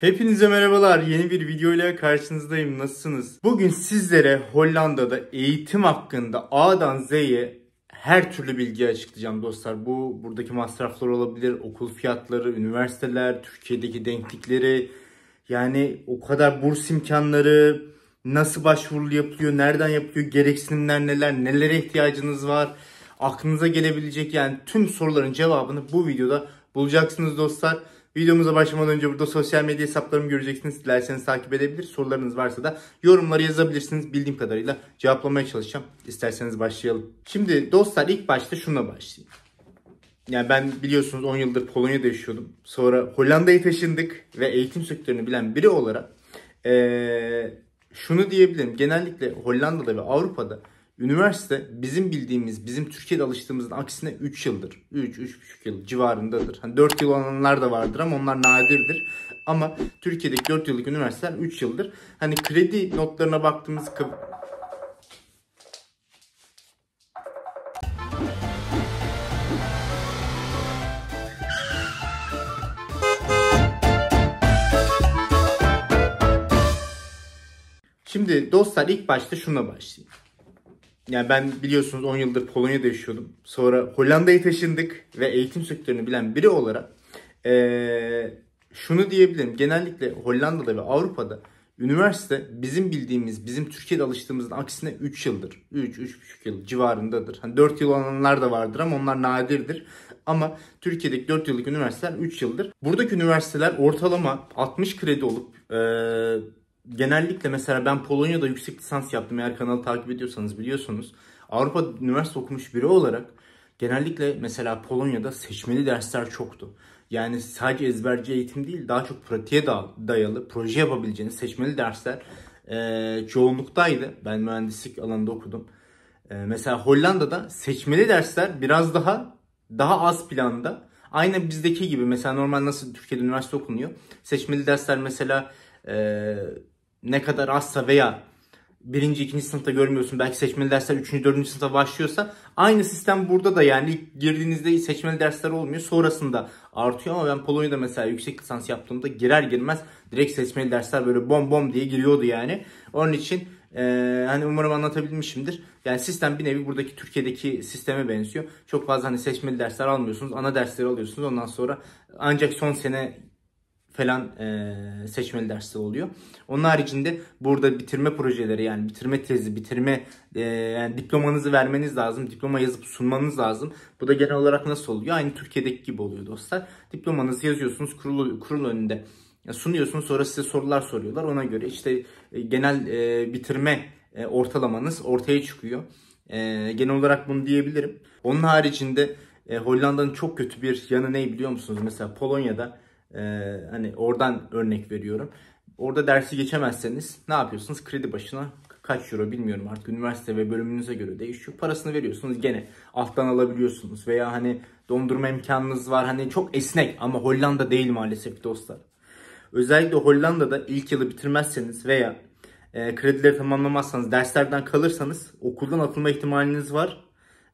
Hepinize merhabalar. Yeni bir video ile karşınızdayım. Nasılsınız? Bugün sizlere Hollanda'da eğitim hakkında A'dan Z'ye her türlü bilgiyi açıklayacağım dostlar. Bu buradaki masraflar olabilir, okul fiyatları, üniversiteler, Türkiye'deki denklikleri, yani o kadar burs imkanları, nasıl başvuru yapılıyor, nereden yapılıyor, gereksinimler neler, nelere ihtiyacınız var, aklınıza gelebilecek yani tüm soruların cevabını bu videoda bulacaksınız dostlar. Videomuza başlamadan önce burada sosyal medya hesaplarımı göreceksiniz. Dilerseniz takip edebilir. Sorularınız varsa da yorumları yazabilirsiniz. Bildiğim kadarıyla cevaplamaya çalışacağım. İsterseniz başlayalım. Şimdi dostlar ilk başta şuna başlayayım. Yani ben biliyorsunuz 10 yıldır Polonya'da yaşıyordum. Sonra Hollanda'ya taşındık ve eğitim sektörünü bilen biri olarak ee, şunu diyebilirim. Genellikle Hollanda'da ve Avrupa'da Üniversite bizim bildiğimiz, bizim Türkiye'de alıştığımızın aksine 3 yıldır. 3-3,5 yıl civarındadır. Hani 4 yıl olanlar da vardır ama onlar nadirdir. Ama Türkiye'deki 4 yıllık üniversiteler 3 yıldır. Hani kredi notlarına baktığımız Şimdi dostlar ilk başta şuna başlayayım yani ben biliyorsunuz 10 yıldır Polonya'da yaşıyordum. Sonra Hollanda'ya taşındık ve eğitim sektörünü bilen biri olarak ee, şunu diyebilirim. Genellikle Hollanda'da ve Avrupa'da üniversite bizim bildiğimiz, bizim Türkiye'de alıştığımızın aksine 3 yıldır. 3-3,5 yıl civarındadır. Hani 4 yıl olanlar da vardır ama onlar nadirdir. Ama Türkiye'deki 4 yıllık üniversiteler 3 yıldır. Buradaki üniversiteler ortalama 60 kredi olup e, genellikle mesela ben Polonya'da yüksek lisans yaptım. Eğer kanalı takip ediyorsanız biliyorsunuz. Avrupa üniversite okumuş biri olarak genellikle mesela Polonya'da seçmeli dersler çoktu. Yani sadece ezberci eğitim değil daha çok pratiğe dayalı proje yapabileceğiniz seçmeli dersler e, çoğunluktaydı. Ben mühendislik alanında okudum. E, mesela Hollanda'da seçmeli dersler biraz daha daha az planda. Aynı bizdeki gibi mesela normal nasıl Türkiye'de üniversite okunuyor. Seçmeli dersler mesela e, ne kadar azsa veya birinci, ikinci sınıfta görmüyorsun. Belki seçmeli dersler üçüncü, dördüncü sınıfta başlıyorsa aynı sistem burada da yani ilk girdiğinizde seçmeli dersler olmuyor. Sonrasında artıyor ama ben Polonya'da mesela yüksek lisans yaptığımda girer girmez direkt seçmeli dersler böyle bom bom diye giriyordu yani. Onun için e, hani umarım anlatabilmişimdir. Yani sistem bir nevi buradaki Türkiye'deki sisteme benziyor. Çok fazla hani seçmeli dersler almıyorsunuz. Ana dersleri alıyorsunuz. Ondan sonra ancak son sene falan e, seçmeli dersler oluyor. Onun haricinde burada bitirme projeleri yani bitirme tezi, bitirme e, yani diplomanızı vermeniz lazım. Diploma yazıp sunmanız lazım. Bu da genel olarak nasıl oluyor? Aynı Türkiye'deki gibi oluyor dostlar. Diplomanızı yazıyorsunuz kurul, kurul önünde sunuyorsunuz sonra size sorular soruyorlar. Ona göre işte e, genel e, bitirme e, ortalamanız ortaya çıkıyor. E, genel olarak bunu diyebilirim. Onun haricinde e, Hollanda'nın çok kötü bir yanı ne biliyor musunuz? Mesela Polonya'da e, hani oradan örnek veriyorum. Orada dersi geçemezseniz ne yapıyorsunuz? Kredi başına kaç euro bilmiyorum artık üniversite ve bölümünüze göre değişiyor. Parasını veriyorsunuz gene alttan alabiliyorsunuz veya hani dondurma imkanınız var. Hani çok esnek ama Hollanda değil maalesef dostlar. Özellikle Hollanda'da ilk yılı bitirmezseniz veya e, kredileri tamamlamazsanız, derslerden kalırsanız okuldan atılma ihtimaliniz var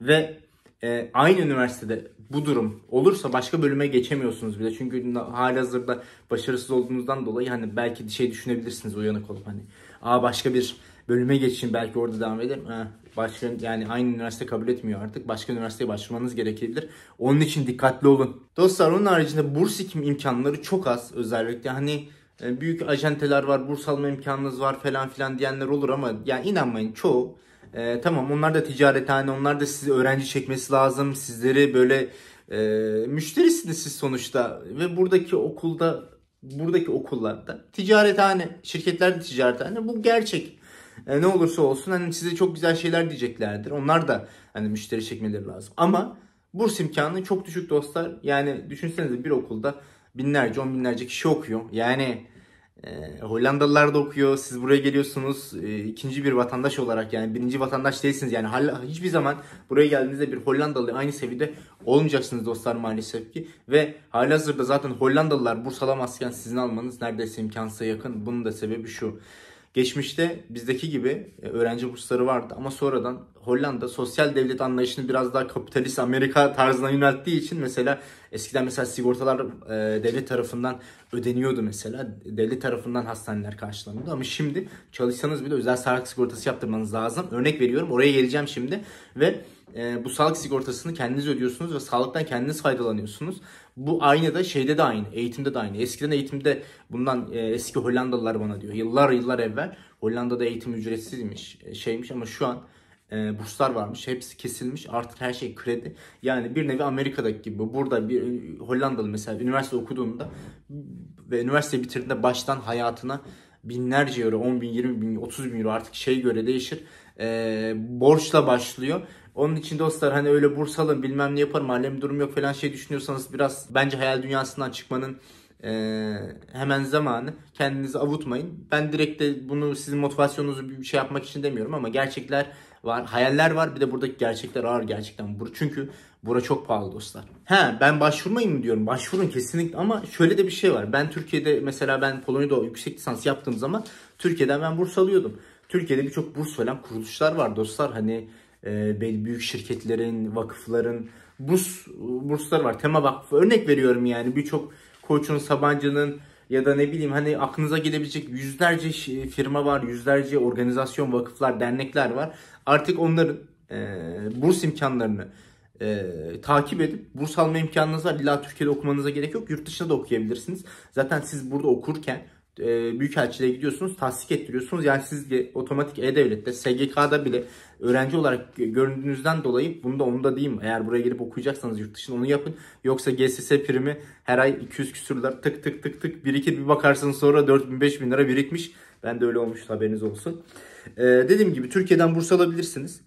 ve e, aynı üniversitede bu durum olursa başka bölüme geçemiyorsunuz bile. Çünkü hala hazırda başarısız olduğunuzdan dolayı hani belki şey düşünebilirsiniz uyanık olup hani aa başka bir bölüme geçeyim belki orada devam ederim. Ha, başka, yani aynı üniversite kabul etmiyor artık. Başka üniversiteye başvurmanız gerekebilir. Onun için dikkatli olun. Dostlar onun haricinde burs ikim imkanları çok az özellikle hani e, büyük ajenteler var, burs alma imkanınız var falan filan diyenler olur ama yani inanmayın çoğu e, tamam onlar da ticarethane, onlar da sizi öğrenci çekmesi lazım. Sizleri böyle e, müşterisiniz siz sonuçta. Ve buradaki okulda, buradaki okullarda ticarethane, şirketlerde ticarethane bu gerçek. E, ne olursa olsun hani size çok güzel şeyler diyeceklerdir. Onlar da hani müşteri çekmeleri lazım. Ama burs imkanı çok düşük dostlar. Yani düşünsenize bir okulda binlerce, on binlerce kişi okuyor. Yani e, Hollandalılar da okuyor. Siz buraya geliyorsunuz. Ee, ikinci bir vatandaş olarak yani birinci vatandaş değilsiniz. Yani hala, hiçbir zaman buraya geldiğinizde bir Hollandalı aynı seviyede olmayacaksınız dostlar maalesef ki. Ve halihazırda zaten Hollandalılar burs alamazken sizin almanız neredeyse imkansıza yakın. Bunun da sebebi şu. Geçmişte bizdeki gibi e, öğrenci bursları vardı ama sonradan Hollanda sosyal devlet anlayışını biraz daha kapitalist Amerika tarzına yönelttiği için mesela eskiden mesela sigortalar e, devlet tarafından ödeniyordu mesela. Devlet tarafından hastaneler karşılanıyordu ama şimdi çalışsanız bile özel sağlık sigortası yaptırmanız lazım. Örnek veriyorum oraya geleceğim şimdi ve e, bu sağlık sigortasını kendiniz ödüyorsunuz ve sağlıktan kendiniz faydalanıyorsunuz. Bu aynı da şeyde de aynı, eğitimde de aynı. Eskiden eğitimde bundan e, eski Hollandalılar bana diyor. Yıllar yıllar evvel Hollanda'da eğitim ücretsizmiş, e, şeymiş ama şu an e, burslar varmış. Hepsi kesilmiş. Artık her şey kredi. Yani bir nevi Amerika'daki gibi. Burada bir e, Hollandalı mesela üniversite okuduğunda ve üniversite bitirdiğinde baştan hayatına binlerce euro, 10 bin, 20 bin, 30 bin euro artık şey göre değişir. E, borçla başlıyor. Onun için dostlar hani öyle burs alın bilmem ne yaparım alem durum yok falan şey düşünüyorsanız biraz bence hayal dünyasından çıkmanın ee, hemen zamanı. Kendinizi avutmayın. Ben direkt de bunu sizin motivasyonunuzu bir şey yapmak için demiyorum ama gerçekler var. Hayaller var. Bir de buradaki gerçekler ağır gerçekten. Çünkü bura çok pahalı dostlar. He ben başvurmayın mı diyorum. Başvurun kesinlikle ama şöyle de bir şey var. Ben Türkiye'de mesela ben Polonya'da yüksek lisans yaptığım zaman Türkiye'den ben burs alıyordum. Türkiye'de birçok burs falan kuruluşlar var dostlar. Hani e, büyük şirketlerin, vakıfların burs burslar var. Tema Vakfı örnek veriyorum yani birçok Koç'un, Sabancı'nın ya da ne bileyim hani aklınıza gelebilecek yüzlerce firma var, yüzlerce organizasyon, vakıflar, dernekler var. Artık onların e, burs imkanlarını e, takip edip burs alma imkanınız var. İlla Türkiye'de okumanıza gerek yok. Yurt dışında da okuyabilirsiniz. Zaten siz burada okurken e, büyükelçiliğe gidiyorsunuz, tasdik ettiriyorsunuz. Yani siz otomatik E-Devlet'te, SGK'da bile öğrenci olarak göründüğünüzden dolayı bunu da onu da diyeyim. Eğer buraya gelip okuyacaksanız yurt dışında onu yapın. Yoksa GSS primi her ay 200 küsür lira tık tık tık tık birikir. Bir bakarsınız sonra 4000-5000 lira birikmiş. Ben de öyle olmuş haberiniz olsun. Ee, dediğim gibi Türkiye'den burs alabilirsiniz.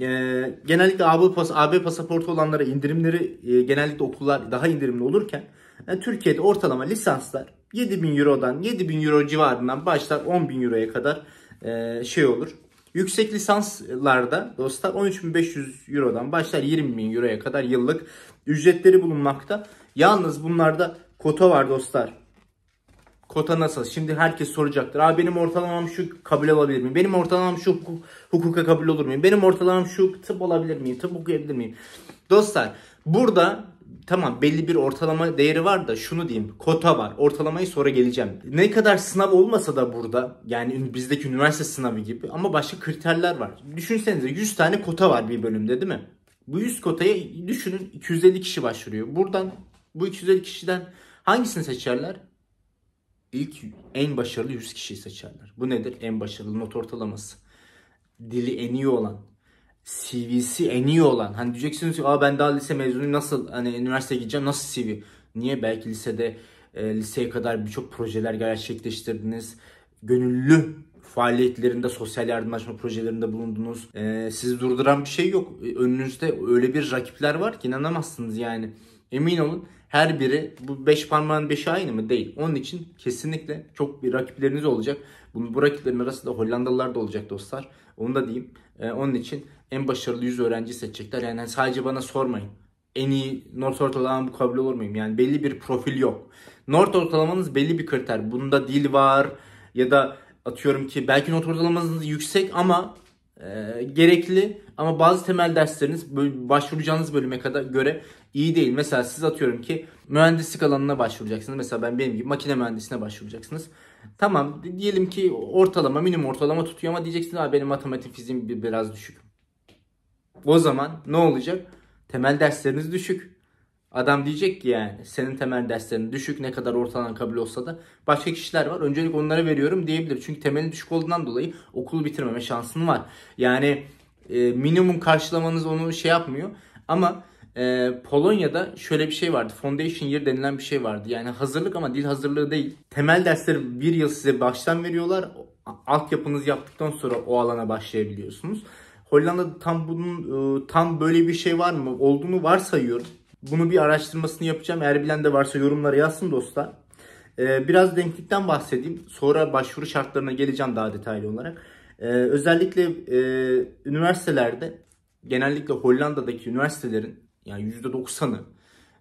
Ee, genellikle AB, pas AB pasaportu olanlara indirimleri e, genellikle okullar daha indirimli olurken yani e, Türkiye'de ortalama lisanslar 7000 Euro'dan 7000 Euro civarından başlar 10.000 Euro'ya kadar e, şey olur. Yüksek lisanslarda dostlar 13.500 Euro'dan başlar 20.000 Euro'ya kadar yıllık ücretleri bulunmakta. Yalnız bunlarda kota var dostlar. Kota nasıl? Şimdi herkes soracaktır. Aa benim ortalamam şu kabul olabilir miyim? Benim ortalamam şu hukuka kabul olur muyum? Benim ortalamam şu tıp olabilir miyim? Tıp okuyabilir miyim? Dostlar burada tamam belli bir ortalama değeri var da şunu diyeyim. Kota var. Ortalamayı sonra geleceğim. Ne kadar sınav olmasa da burada yani bizdeki üniversite sınavı gibi ama başka kriterler var. Düşünsenize 100 tane kota var bir bölümde değil mi? Bu 100 kotaya düşünün 250 kişi başvuruyor. Buradan bu 250 kişiden hangisini seçerler? İlk en başarılı 100 kişiyi seçerler. Bu nedir? En başarılı not ortalaması. Dili en iyi olan, CV'si en iyi olan. Hani diyeceksiniz ki Aa, ben daha lise mezunuyum nasıl hani üniversiteye gideceğim nasıl CV? Niye? Belki lisede e, liseye kadar birçok projeler gerçekleştirdiniz. Gönüllü faaliyetlerinde, sosyal yardımlaşma projelerinde bulundunuz. E, sizi durduran bir şey yok. E, önünüzde öyle bir rakipler var ki inanamazsınız yani. Emin olun her biri bu 5 parmağın 5'i aynı mı? Değil. Onun için kesinlikle çok bir rakipleriniz olacak. Bunu, bu rakiplerin arasında Hollandalılar da olacak dostlar. Onu da diyeyim. E, onun için en başarılı 100 öğrenci seçecekler. Yani sadece bana sormayın. En iyi not bu kabul olur muyum? Yani belli bir profil yok. Not ortalamanız belli bir kriter. Bunda dil var ya da atıyorum ki belki not ortalamanız yüksek ama e, gerekli ama bazı temel dersleriniz başvuracağınız bölüme kadar göre iyi değil. Mesela siz atıyorum ki mühendislik alanına başvuracaksınız. Mesela ben benim gibi makine mühendisine başvuracaksınız. Tamam diyelim ki ortalama minimum ortalama tutuyor ama diyeceksiniz abi benim matematik fiziğim biraz düşük. O zaman ne olacak? Temel dersleriniz düşük. Adam diyecek ki yani senin temel derslerin düşük ne kadar ortadan kabul olsa da başka kişiler var. Öncelik onlara veriyorum diyebilir. Çünkü temelin düşük olduğundan dolayı okulu bitirmeme şansın var. Yani e, minimum karşılamanız onu şey yapmıyor. Ama e, Polonya'da şöyle bir şey vardı. Foundation year denilen bir şey vardı. Yani hazırlık ama dil hazırlığı değil. Temel dersleri bir yıl size baştan veriyorlar. Altyapınız yaptıktan sonra o alana başlayabiliyorsunuz. Hollanda'da tam bunun e, tam böyle bir şey var mı? Olduğunu varsayıyorum. Bunu bir araştırmasını yapacağım. Eğer bilen de varsa yorumlara yazsın dostlar. E, biraz denklikten bahsedeyim. Sonra başvuru şartlarına geleceğim daha detaylı olarak. E, özellikle üniversitelerde genellikle Hollanda'daki üniversitelerin yani %90'ı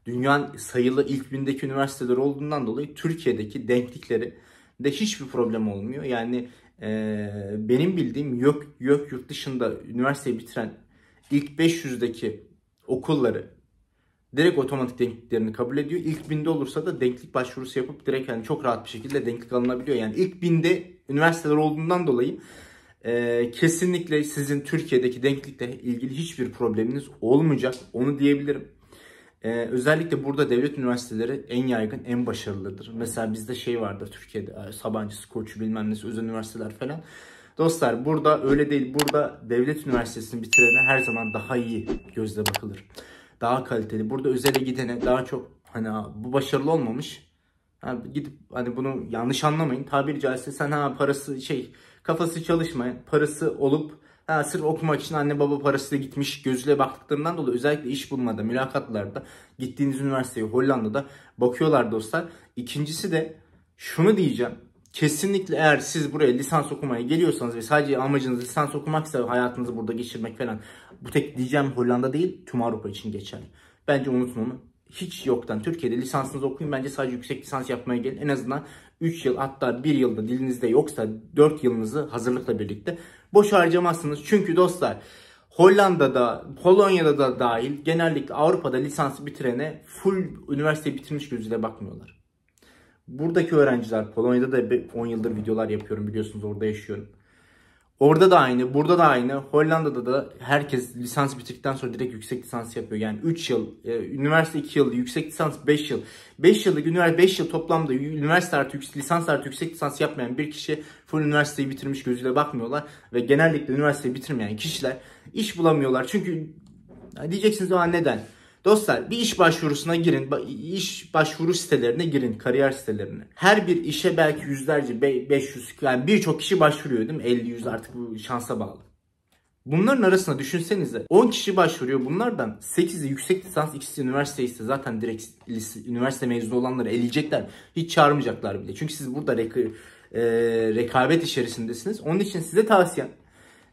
dünyanın sayılı ilk bindeki üniversiteler olduğundan dolayı Türkiye'deki denklikleri de hiçbir problem olmuyor. Yani ee, benim bildiğim yok, yok yurt dışında üniversiteyi bitiren ilk 500'deki okulları direkt otomatik denkliklerini kabul ediyor. İlk binde olursa da denklik başvurusu yapıp direkt yani çok rahat bir şekilde denklik alınabiliyor. Yani ilk binde üniversiteler olduğundan dolayı e, kesinlikle sizin Türkiye'deki denklikle ilgili hiçbir probleminiz olmayacak. Onu diyebilirim. Ee, özellikle burada devlet üniversiteleri en yaygın, en başarılıdır. Mesela bizde şey vardı Türkiye'de e, Sabancı, Koçu bilmem nesi özel üniversiteler falan. Dostlar burada öyle değil. Burada devlet üniversitesini bitirene her zaman daha iyi gözle bakılır. Daha kaliteli. Burada özele gidene daha çok hani bu başarılı olmamış. Yani gidip hani bunu yanlış anlamayın. Tabiri caizse sen ha parası şey kafası çalışmayan parası olup Ha, sırf okumak için anne baba parasıyla gitmiş gözüyle baktıklarından dolayı özellikle iş bulmada, mülakatlarda gittiğiniz üniversiteye Hollanda'da bakıyorlar dostlar. İkincisi de şunu diyeceğim. Kesinlikle eğer siz buraya lisans okumaya geliyorsanız ve sadece amacınız lisans okumaksa hayatınızı burada geçirmek falan bu tek diyeceğim Hollanda değil tüm Avrupa için geçerli. Bence unutun onu. Hiç yoktan Türkiye'de lisansınızı okuyun bence sadece yüksek lisans yapmaya gelin. En azından 3 yıl hatta 1 yılda dilinizde yoksa 4 yılınızı hazırlıkla birlikte boş harcamazsınız. Çünkü dostlar Hollanda'da, Polonya'da da dahil genellikle Avrupa'da lisansı bitirene full üniversite bitirmiş gözüyle bakmıyorlar. Buradaki öğrenciler Polonya'da da 10 yıldır videolar yapıyorum biliyorsunuz orada yaşıyorum. Orada da aynı, burada da aynı. Hollanda'da da herkes lisans bitirdikten sonra direkt yüksek lisans yapıyor. Yani 3 yıl, e, üniversite 2 yıl, yüksek lisans 5 yıl. 5 yıllık üniversite 5 yıl toplamda üniversite artı lisans artı yüksek lisans yapmayan bir kişi full üniversiteyi bitirmiş gözüyle bakmıyorlar ve genellikle üniversiteyi bitirmeyen kişiler iş bulamıyorlar. Çünkü diyeceksiniz o neden? Dostlar bir iş başvurusuna girin, iş başvuru sitelerine girin, kariyer sitelerine. Her bir işe belki yüzlerce, 500, yani birçok kişi başvuruyor değil mi? 50-100 artık bu şansa bağlı. Bunların arasında düşünsenize 10 kişi başvuruyor bunlardan 8'i yüksek lisans ikisi üniversite ise zaten direkt lise, üniversite mezunu olanları eleyecekler. Hiç çağırmayacaklar bile. Çünkü siz burada reka, e, rekabet içerisindesiniz. Onun için size tavsiyem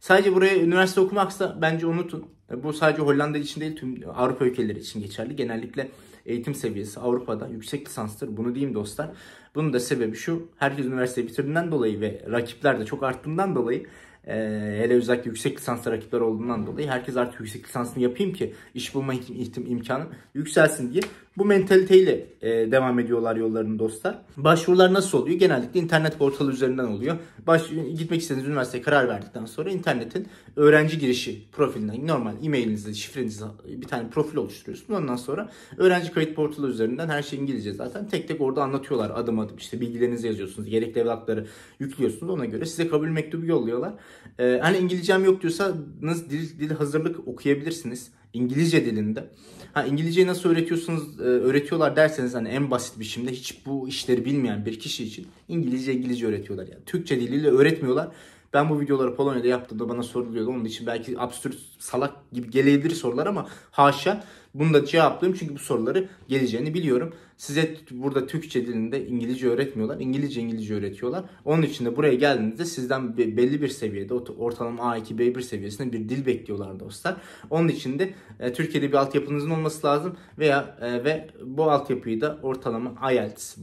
Sadece buraya üniversite okumaksa bence unutun. Bu sadece Hollanda için değil tüm Avrupa ülkeleri için geçerli. Genellikle eğitim seviyesi Avrupa'da yüksek lisanstır. Bunu diyeyim dostlar. Bunun da sebebi şu. Herkes üniversiteyi bitirdiğinden dolayı ve rakipler de çok arttığından dolayı e, hele özellikle yüksek lisanslı rakipler olduğundan dolayı herkes artık yüksek lisansını yapayım ki iş bulma im- imkanım yükselsin diye bu mentaliteyle e, devam ediyorlar yollarını dostlar. Başvurular nasıl oluyor? Genellikle internet portalı üzerinden oluyor. Baş, gitmek istediğiniz üniversiteye karar verdikten sonra internetin öğrenci girişi profilinden normal e-mailinizle şifrenizi bir tane profil oluşturuyorsunuz. Ondan sonra öğrenci kayıt portalı üzerinden her şey İngilizce zaten. Tek tek orada anlatıyorlar adım adım. İşte bilgilerinizi yazıyorsunuz. Gerekli evrakları yüklüyorsunuz. Ona göre size kabul mektubu yolluyorlar. Ee, hani İngilizcem yok diyorsanız dil, dil hazırlık okuyabilirsiniz. İngilizce dilinde. Ha İngilizceyi nasıl öğretiyorsunuz, e, öğretiyorlar derseniz hani en basit biçimde hiç bu işleri bilmeyen bir kişi için İngilizce İngilizce öğretiyorlar. Yani Türkçe diliyle öğretmiyorlar. Ben bu videoları Polonya'da yaptığımda bana soruluyordu. Onun için belki absürt, salak gibi gelebilir sorular ama haşa bunu da cevaplıyorum çünkü bu soruları geleceğini biliyorum. Size burada Türkçe dilinde İngilizce öğretmiyorlar. İngilizce İngilizce öğretiyorlar. Onun için de buraya geldiğinizde sizden belli bir seviyede ortalama A2 B1 seviyesinde bir dil bekliyorlar dostlar. Onun için de e, Türkiye'de bir altyapınızın olması lazım veya e, ve bu altyapıyı da ortalama IELTS,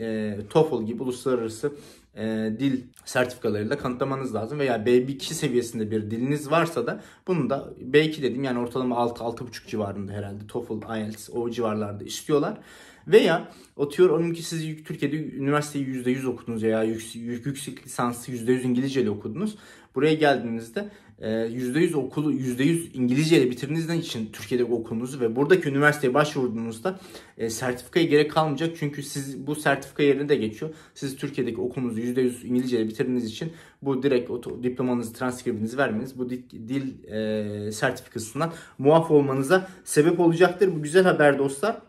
e, TOEFL gibi uluslararası e, dil sertifikalarıyla kanıtlamanız lazım. Veya B2 seviyesinde bir diliniz varsa da bunu da B2 dedim yani ortalama 6-6,5 civarında herhalde TOEFL, IELTS o civarlarda istiyorlar. Veya atıyor onun ki siz Türkiye'de üniversiteyi %100 okudunuz ya yüksek, yüksek lisansı %100 İngilizceyle okudunuz. Buraya geldiğinizde %100 e, okulu %100 İngilizceyle bitirdiğinizden için Türkiye'deki okulunuzu ve buradaki üniversiteye başvurduğunuzda e, sertifikaya gerek kalmayacak. Çünkü siz bu sertifika yerine de geçiyor. Siz Türkiye'deki okulunuzu %100 İngilizceyle bitirdiğiniz için bu direkt o diplomanızı, transkribinizi vermeniz bu dil e, sertifikasından muaf olmanıza sebep olacaktır. Bu güzel haber dostlar.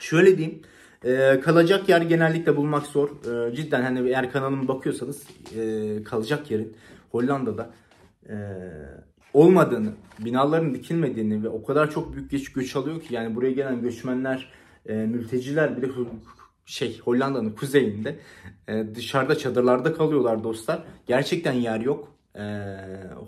Şöyle diyeyim. E, kalacak yer genellikle bulmak zor. E, cidden hani eğer kanalıma bakıyorsanız e, kalacak yerin Hollanda'da e, olmadığını, binaların dikilmediğini ve o kadar çok büyük geç göç alıyor ki yani buraya gelen göçmenler, mülteciler bile şey Hollanda'nın kuzeyinde e, dışarıda çadırlarda kalıyorlar dostlar. Gerçekten yer yok. E,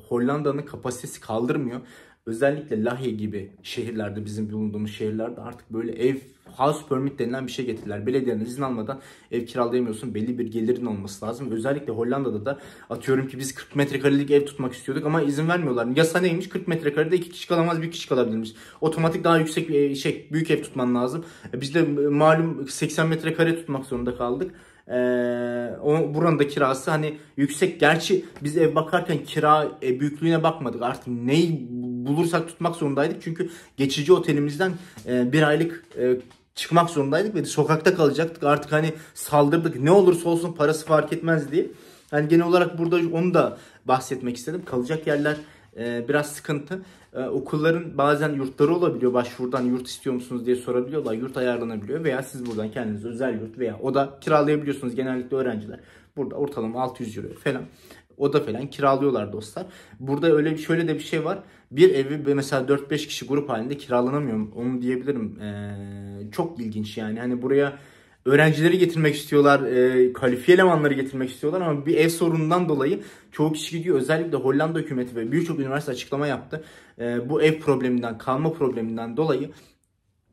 Hollanda'nın kapasitesi kaldırmıyor. Özellikle Lahey gibi şehirlerde bizim bulunduğumuz şehirlerde artık böyle ev house permit denilen bir şey getirdiler. Belediyenin izin almadan ev kiralayamıyorsun. Belli bir gelirin olması lazım. Özellikle Hollanda'da da atıyorum ki biz 40 metrekarelik ev tutmak istiyorduk ama izin vermiyorlar. Yasa neymiş? 40 metrekarede iki kişi kalamaz, bir kişi kalabilirmiş. Otomatik daha yüksek bir şey, büyük ev tutman lazım. E, biz de e, malum 80 metrekare tutmak zorunda kaldık. Ee, o buranın da kirası hani yüksek. Gerçi biz ev bakarken kira e, büyüklüğüne bakmadık. Artık neyi bulursak tutmak zorundaydık. Çünkü geçici otelimizden e, bir aylık e, çıkmak zorundaydık ve sokakta kalacaktık. Artık hani saldırdık ne olursa olsun parası fark etmez diye. Yani genel olarak burada onu da bahsetmek istedim. Kalacak yerler e, biraz sıkıntı. E, okulların bazen yurtları olabiliyor. Başvurudan yurt istiyor musunuz diye sorabiliyorlar. Yurt ayarlanabiliyor veya siz buradan kendiniz özel yurt veya oda kiralayabiliyorsunuz genellikle öğrenciler. Burada ortalama 600 euro falan oda falan kiralıyorlar dostlar. Burada öyle şöyle de bir şey var bir evi mesela 4-5 kişi grup halinde kiralanamıyor. Onu diyebilirim. Ee, çok ilginç yani. Hani buraya öğrencileri getirmek istiyorlar, e, kalifiye elemanları getirmek istiyorlar ama bir ev sorunundan dolayı çoğu kişi gidiyor. Özellikle Hollanda hükümeti ve birçok üniversite açıklama yaptı. E, bu ev probleminden, kalma probleminden dolayı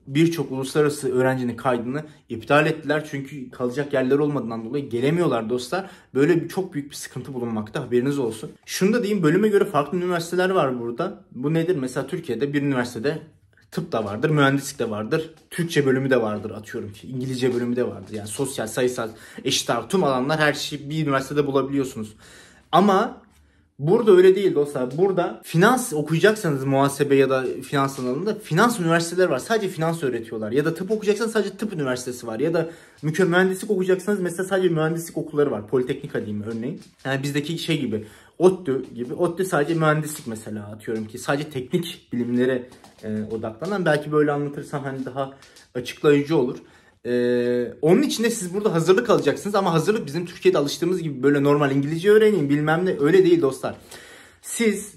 birçok uluslararası öğrencinin kaydını iptal ettiler. Çünkü kalacak yerler olmadığından dolayı gelemiyorlar dostlar. Böyle bir, çok büyük bir sıkıntı bulunmakta haberiniz olsun. Şunu da diyeyim bölüme göre farklı üniversiteler var burada. Bu nedir? Mesela Türkiye'de bir üniversitede tıp da vardır, mühendislik de vardır, Türkçe bölümü de vardır atıyorum ki, İngilizce bölümü de vardır. Yani sosyal, sayısal, eşit ağırlık tüm alanlar her şeyi bir üniversitede bulabiliyorsunuz. Ama Burada öyle değil dostlar. Burada finans okuyacaksanız muhasebe ya da finans alanında finans üniversiteler var. Sadece finans öğretiyorlar. Ya da tıp okuyacaksanız sadece tıp üniversitesi var. Ya da mühendislik okuyacaksanız mesela sadece mühendislik okulları var. Politeknika diyeyim örneğin. Yani bizdeki şey gibi. ODTÜ gibi. ODTÜ sadece mühendislik mesela atıyorum ki. Sadece teknik bilimlere e, odaklanan. Belki böyle anlatırsam hani daha açıklayıcı olur. Ee, onun için de siz burada hazırlık alacaksınız ama hazırlık bizim Türkiye'de alıştığımız gibi böyle normal İngilizce öğreneyim bilmem ne öyle değil dostlar. Siz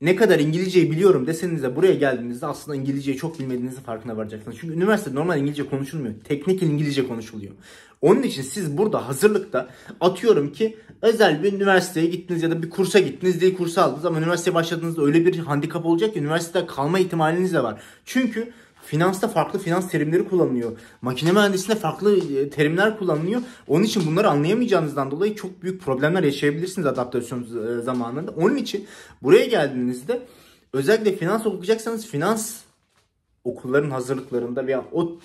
ne kadar İngilizceyi biliyorum deseniz de buraya geldiğinizde aslında İngilizceyi çok bilmediğinizin farkına varacaksınız. Çünkü üniversitede normal İngilizce konuşulmuyor. Teknik İngilizce konuşuluyor. Onun için siz burada hazırlıkta atıyorum ki özel bir üniversiteye gittiniz ya da bir kursa gittiniz dil kursa aldınız ama üniversiteye başladığınızda öyle bir handikap olacak ki üniversitede kalma ihtimaliniz de var. Çünkü Finansta farklı finans terimleri kullanılıyor. Makine mühendisliğinde farklı e, terimler kullanılıyor. Onun için bunları anlayamayacağınızdan dolayı çok büyük problemler yaşayabilirsiniz adaptasyon e, zamanında. Onun için buraya geldiğinizde özellikle finans okuyacaksanız finans okulların hazırlıklarında veya o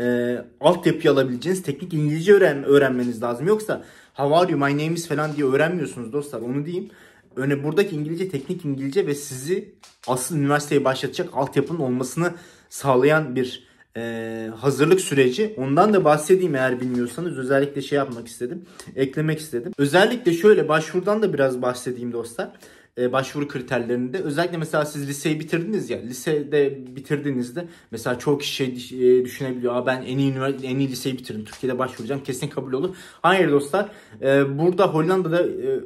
e, altyapı alabileceğiniz teknik İngilizce öğren, öğrenmeniz lazım. Yoksa how are you, my name is falan diye öğrenmiyorsunuz dostlar onu diyeyim. Öne buradaki İngilizce teknik İngilizce ve sizi asıl üniversiteye başlatacak altyapının olmasını sağlayan bir e, hazırlık süreci. Ondan da bahsedeyim eğer bilmiyorsanız. Özellikle şey yapmak istedim. Eklemek istedim. Özellikle şöyle başvurudan da biraz bahsedeyim dostlar e, başvuru kriterlerinde özellikle mesela siz liseyi bitirdiniz ya lisede bitirdiğinizde mesela çok kişi şey e, düşünebiliyor Aa, ben en iyi en iyi liseyi bitirdim Türkiye'de başvuracağım kesin kabul olur. Hayır dostlar e, burada Hollanda'da e,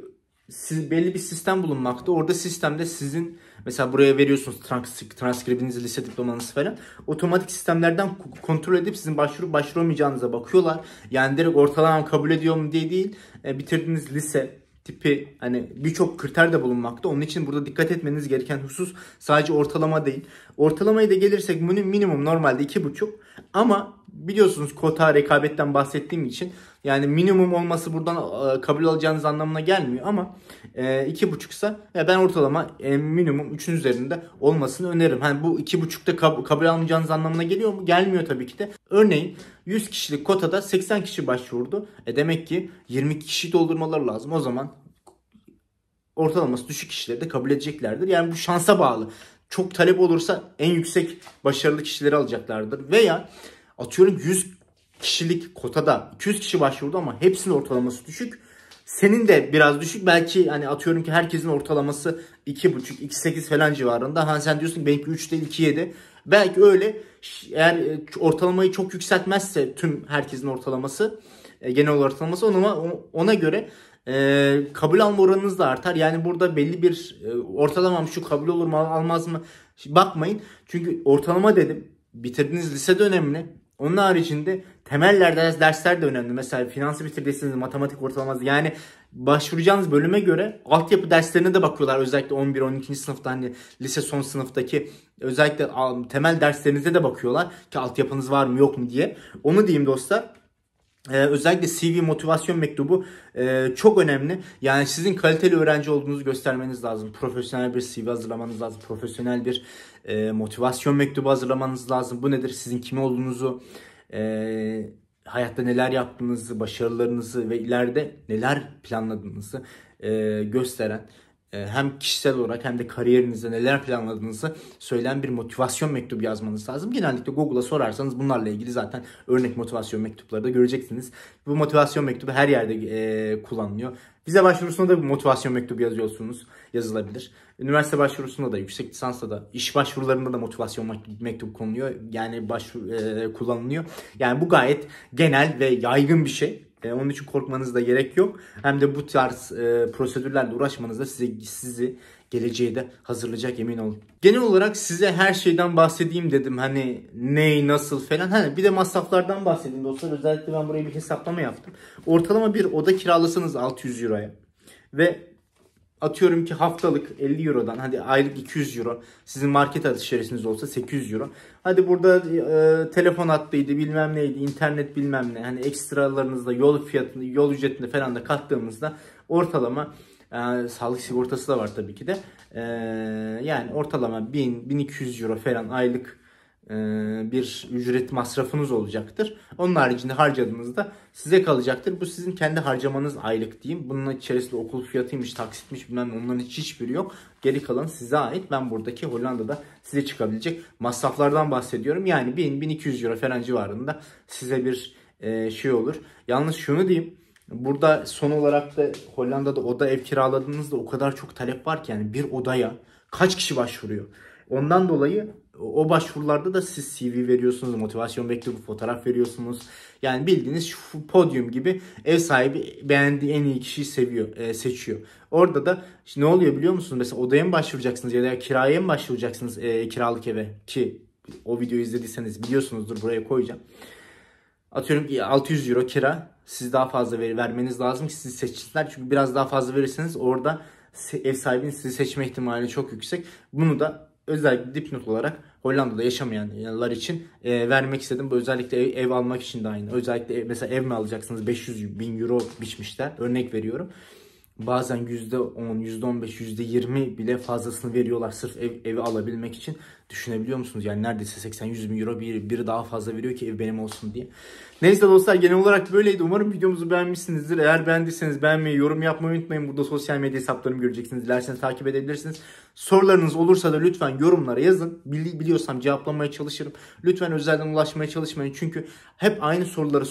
siz belli bir sistem bulunmakta. Orada sistemde sizin mesela buraya veriyorsunuz trans transkribinizi, lise diplomanızı falan. Otomatik sistemlerden kontrol edip sizin başvurup başvuramayacağınıza bakıyorlar. Yani direkt ortalama kabul ediyor mu diye değil. E, bitirdiğiniz lise tipi hani birçok kriter de bulunmakta. Onun için burada dikkat etmeniz gereken husus sadece ortalama değil. Ortalamayı da gelirsek bunun minimum normalde 2,5 ama biliyorsunuz kota rekabetten bahsettiğim için yani minimum olması buradan e, kabul alacağınız anlamına gelmiyor ama e, iki buçuksa ben ortalama e, minimum 3'ün üzerinde olmasını öneririm. Hani bu iki buçukta kabul almayacağınız anlamına geliyor mu? Gelmiyor tabii ki de. Örneğin 100 kişilik kotada 80 kişi başvurdu. E demek ki 20 kişi doldurmaları lazım. O zaman ortalaması düşük kişileri de kabul edeceklerdir. Yani bu şansa bağlı. Çok talep olursa en yüksek başarılı kişileri alacaklardır. Veya atıyorum 100 kişilik kotada 200 kişi başvurdu ama hepsinin ortalaması düşük. Senin de biraz düşük. Belki hani atıyorum ki herkesin ortalaması 2.5, 2.8 falan civarında. Hani sen diyorsun ki benimki 3 değil 2.7. Belki öyle eğer e, ortalamayı çok yükseltmezse tüm herkesin ortalaması e, genel ortalaması ona, ona göre e, kabul alma oranınız da artar. Yani burada belli bir e, ortalamam şu kabul olur mu almaz mı bakmayın. Çünkü ortalama dedim bitirdiğiniz lise dönemine onun haricinde temellerde ders, dersler de önemli. Mesela finansı bitirdiyseniz matematik ortalaması yani başvuracağınız bölüme göre altyapı derslerine de bakıyorlar. Özellikle 11-12. sınıfta hani lise son sınıftaki özellikle temel derslerinize de bakıyorlar ki altyapınız var mı yok mu diye. Onu diyeyim dostlar. Ee, özellikle CV motivasyon mektubu e, çok önemli. Yani sizin kaliteli öğrenci olduğunuzu göstermeniz lazım. Profesyonel bir CV hazırlamanız lazım. Profesyonel bir e, motivasyon mektubu hazırlamanız lazım. Bu nedir? Sizin kim olduğunuzu, e, hayatta neler yaptığınızı, başarılarınızı ve ileride neler planladığınızı e, gösteren e, hem kişisel olarak hem de kariyerinizde neler planladığınızı söyleyen bir motivasyon mektubu yazmanız lazım. Genellikle Google'a sorarsanız bunlarla ilgili zaten örnek motivasyon mektupları da göreceksiniz. Bu motivasyon mektubu her yerde e, kullanılıyor. Vize başvurusunda da bir motivasyon mektubu yazıyorsunuz, yazılabilir. Üniversite başvurusunda da, yüksek lisansta da, iş başvurularında da motivasyon mektubu konuluyor. Yani başvuru e, kullanılıyor. Yani bu gayet genel ve yaygın bir şey. E, onun için korkmanız da gerek yok. Hem de bu tarz e, prosedürlerle uğraşmanız da size, sizi geleceğe de hazırlayacak emin olun. Genel olarak size her şeyden bahsedeyim dedim. Hani ne, nasıl falan. Hani bir de masraflardan bahsedeyim dostlar. Özellikle ben buraya bir hesaplama yaptım. Ortalama bir oda kiralasanız 600 euroya ve atıyorum ki haftalık 50 Euro'dan hadi aylık 200 Euro sizin market alışverişiniz olsa 800 Euro. Hadi burada e, telefon hattıydı bilmem neydi internet bilmem ne hani ekstralarınızda yol fiyatını yol ücretini falan da kattığımızda ortalama e, sağlık sigortası da var tabii ki de e, yani ortalama 1000-1200 Euro falan aylık e, bir ücret masrafınız olacaktır. Onun haricinde da size kalacaktır. Bu sizin kendi harcamanız aylık diyeyim. Bunun içerisinde okul fiyatıymış, taksitmiş bilmem onların hiç hiçbiri yok. Geri kalan size ait. Ben buradaki Hollanda'da size çıkabilecek masraflardan bahsediyorum. Yani 1000-1200 euro falan civarında size bir e, şey olur. Yalnız şunu diyeyim. Burada son olarak da Hollanda'da oda ev kiraladığınızda o kadar çok talep var ki yani bir odaya kaç kişi başvuruyor. Ondan dolayı o başvurularda da siz CV veriyorsunuz, motivasyon mektubu, fotoğraf veriyorsunuz. Yani bildiğiniz şu podyum gibi ev sahibi beğendiği en iyi kişiyi seviyor, e, seçiyor. Orada da işte ne oluyor biliyor musunuz? Mesela odaya mı başvuracaksınız ya da kiraya mı başvuracaksınız e, kiralık eve? Ki o videoyu izlediyseniz biliyorsunuzdur buraya koyacağım. Atıyorum 600 euro kira. Siz daha fazla ver, vermeniz lazım ki sizi seçsinler. Çünkü biraz daha fazla verirseniz orada ev sahibinin sizi seçme ihtimali çok yüksek. Bunu da özellikle dipnot olarak Hollanda'da yaşamayanlar e, için e, vermek istedim. Bu özellikle ev, ev almak için de aynı. Özellikle ev, mesela ev mi alacaksınız 500 bin euro biçmişler. Örnek veriyorum bazen %10, %15, %20 bile fazlasını veriyorlar sırf ev, evi alabilmek için. Düşünebiliyor musunuz? Yani neredeyse 80-100 bin euro bir, biri daha fazla veriyor ki ev benim olsun diye. Neyse dostlar genel olarak böyleydi. Umarım videomuzu beğenmişsinizdir. Eğer beğendiyseniz beğenmeyi, yorum yapmayı unutmayın. Burada sosyal medya hesaplarımı göreceksiniz. Dilerseniz takip edebilirsiniz. Sorularınız olursa da lütfen yorumlara yazın. Bili biliyorsam cevaplamaya çalışırım. Lütfen özelden ulaşmaya çalışmayın. Çünkü hep aynı sorulara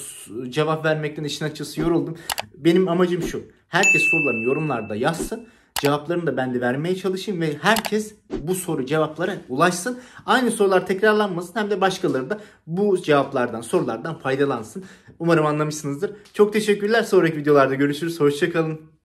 cevap vermekten işin açısı yoruldum. Benim amacım şu. Herkes sorularını yorumlarda yazsın. Cevaplarını da ben de vermeye çalışayım ve herkes bu soru cevaplara ulaşsın. Aynı sorular tekrarlanmasın hem de başkaları da bu cevaplardan, sorulardan faydalansın. Umarım anlamışsınızdır. Çok teşekkürler. Sonraki videolarda görüşürüz. Hoşçakalın.